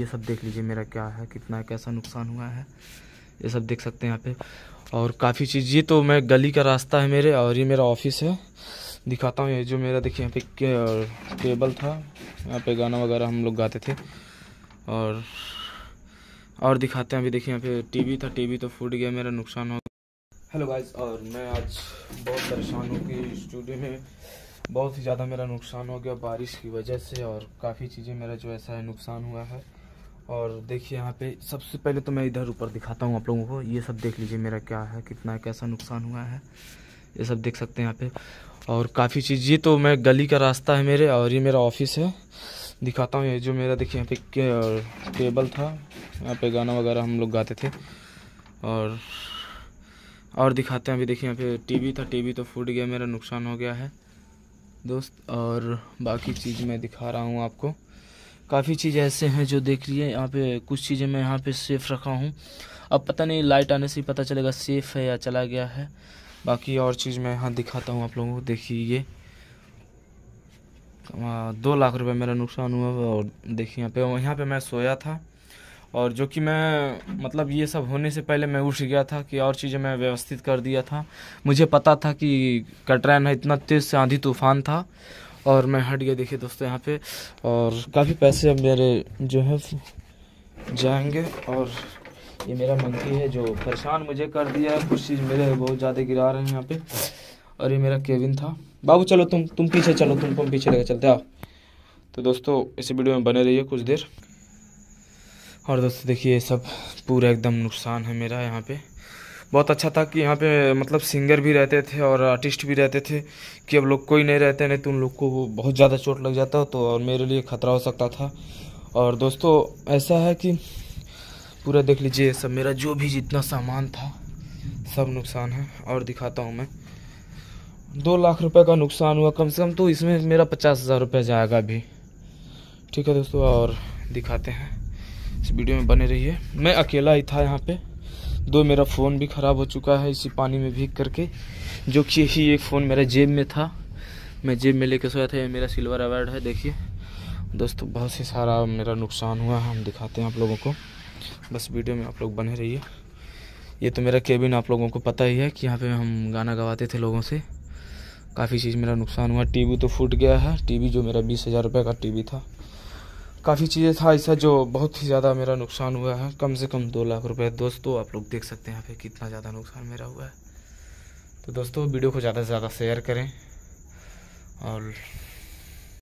ये सब देख लीजिए मेरा क्या है कितना कैसा नुकसान हुआ है ये सब देख सकते हैं यहाँ पे और काफ़ी चीज़ ये तो मैं गली का रास्ता है मेरे और ये मेरा ऑफिस है दिखाता हूँ ये जो मेरा देखिए यहाँ पे टेबल था यहाँ पे गाना वगैरह हम लोग गाते थे और और दिखाते हैं अभी देखिए यहाँ पे टीवी था टीवी तो फूट गया मेरा नुकसान हो हेलो गाइस और मैं आज बहुत परेशान हूँ कि स्टूडियो में बहुत ही ज़्यादा मेरा नुकसान हो गया बारिश की वजह से और काफ़ी चीज़ें मेरा जो ऐसा है नुकसान हुआ है और देखिए यहाँ पे सबसे पहले तो मैं इधर ऊपर दिखाता हूँ आप लोगों को ये सब देख लीजिए मेरा क्या है कितना कैसा नुकसान हुआ है ये सब देख सकते हैं यहाँ पे और काफ़ी चीज़ ये तो मैं गली का रास्ता है मेरे और ये मेरा ऑफिस है दिखाता हूँ ये जो मेरा देखिए यहाँ पे टेबल था यहाँ पे गाना वगैरह हम लोग गाते थे और और दिखाते हैं अभी देखिए यहाँ पे टीवी था टीवी तो फूट गया मेरा नुकसान हो गया है दोस्त और बाकी चीज़ मैं दिखा रहा हूँ आपको काफ़ी चीज़ ऐसे हैं जो देख रही है यहाँ पे कुछ चीज़ें मैं यहाँ पे सेफ़ रखा हूँ अब पता नहीं लाइट आने से ही पता चलेगा सेफ़ है या चला गया है बाकी और चीज़ मैं यहाँ दिखाता हूँ आप लोगों को देखिए ये दो लाख रुपए मेरा नुकसान हुआ और देखिए यहाँ पे यहाँ पे मैं सोया था और जो कि मैं मतलब ये सब होने से पहले मैं उठ गया था कि और चीज़ें मैं व्यवस्थित कर दिया था मुझे पता था कि कटरैन है इतना तेज़ से आंधी तूफान था और मैं हट गया देखिए दोस्तों यहाँ पे और काफ़ी पैसे अब मेरे जो है जाएंगे और ये मेरा मंकी है जो परेशान मुझे कर दिया है कुछ चीज़ मेरे बहुत ज़्यादा गिरा रहे हैं यहाँ पे और ये मेरा केविन था बाबू चलो तुम तुम पीछे चलो तुमको तुम पीछे लेकर चलते आओ तो दोस्तों इस वीडियो में बने रहिए कुछ देर और दोस्तों देखिए सब पूरा एकदम नुकसान है मेरा यहाँ पर बहुत अच्छा था कि यहाँ पे मतलब सिंगर भी रहते थे और आर्टिस्ट भी रहते थे कि अब लोग कोई नहीं रहते नहीं तो उन लोग को बहुत ज़्यादा चोट लग जाता तो और मेरे लिए ख़तरा हो सकता था और दोस्तों ऐसा है कि पूरा देख लीजिए सब मेरा जो भी जितना सामान था सब नुकसान है और दिखाता हूँ मैं दो लाख रुपये का नुकसान हुआ कम से कम तो इसमें मेरा पचास हज़ार जाएगा अभी ठीक है दोस्तों और दिखाते हैं इस वीडियो में बने रहिए मैं अकेला ही था यहाँ पर दो मेरा फ़ोन भी ख़राब हो चुका है इसी पानी में भीग करके जो कि ही एक फ़ोन मेरा जेब में था मैं जेब में लेके सोया था ये मेरा सिल्वर अवार्ड है देखिए दोस्तों बहुत ही सारा मेरा नुकसान हुआ है हम दिखाते हैं आप लोगों को बस वीडियो में आप लोग बने रहिए ये तो मेरा केबिन आप लोगों को पता ही है कि यहाँ पर हम गाना गवाते थे लोगों से काफ़ी चीज़ मेरा नुकसान हुआ टीवी तो फूट गया है टीवी जो मेरा बीस हज़ार रुपये का टीवी था काफ़ी चीज़ें था ऐसा जो बहुत ही ज़्यादा मेरा नुकसान हुआ है कम से कम दो लाख रुपए दोस्तों आप लोग देख सकते हैं यहाँ पे कितना ज़्यादा नुकसान मेरा हुआ है तो दोस्तों वीडियो को ज़्यादा से ज़्यादा शेयर करें और